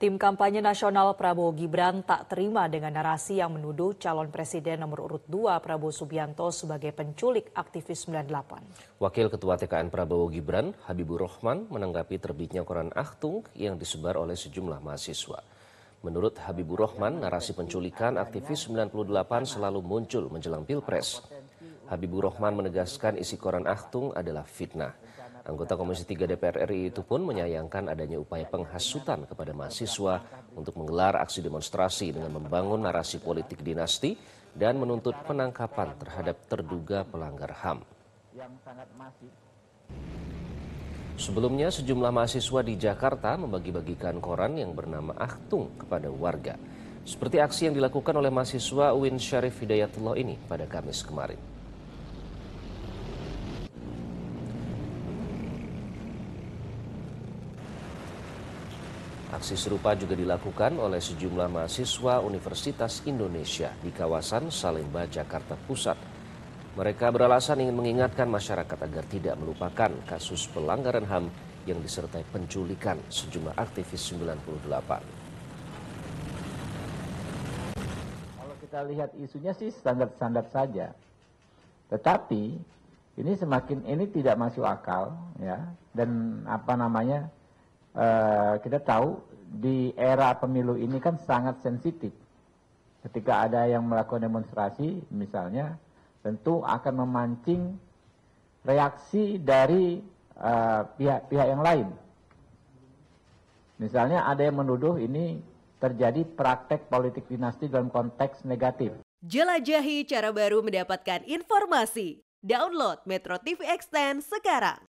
Tim kampanye nasional Prabowo Gibran tak terima dengan narasi yang menuduh calon presiden nomor urut 2 Prabowo Subianto sebagai penculik aktivis 98. Wakil Ketua TKN Prabowo Gibran, Habibur Rahman, menanggapi terbitnya koran Achtung yang disebar oleh sejumlah mahasiswa. Menurut Habibur Rahman, narasi penculikan aktivis 98 selalu muncul menjelang Pilpres. Habibur Rahman menegaskan isi koran Achtung adalah fitnah. Anggota Komisi 3 DPR RI itu pun menyayangkan adanya upaya penghasutan kepada mahasiswa untuk menggelar aksi demonstrasi dengan membangun narasi politik dinasti dan menuntut penangkapan terhadap terduga pelanggar HAM. Sebelumnya, sejumlah mahasiswa di Jakarta membagi-bagikan koran yang bernama Achtung kepada warga. Seperti aksi yang dilakukan oleh mahasiswa Uin Syarif Hidayatullah ini pada Kamis kemarin. Aksi serupa juga dilakukan oleh sejumlah mahasiswa Universitas Indonesia di kawasan Salemba, Jakarta Pusat. Mereka beralasan ingin mengingatkan masyarakat agar tidak melupakan kasus pelanggaran HAM yang disertai penculikan sejumlah aktivis 98. Kalau kita lihat isunya sih standar-standar saja. Tetapi ini semakin ini tidak masuk akal ya dan apa namanya Eh, kita tahu di era pemilu ini kan sangat sensitif. Ketika ada yang melakukan demonstrasi misalnya, tentu akan memancing reaksi dari eh, pihak-pihak uh, yang lain. Misalnya ada yang menuduh ini terjadi praktek politik dinasti dalam konteks negatif. Jelajahi cara baru mendapatkan informasi. Download Metro TV Extend sekarang.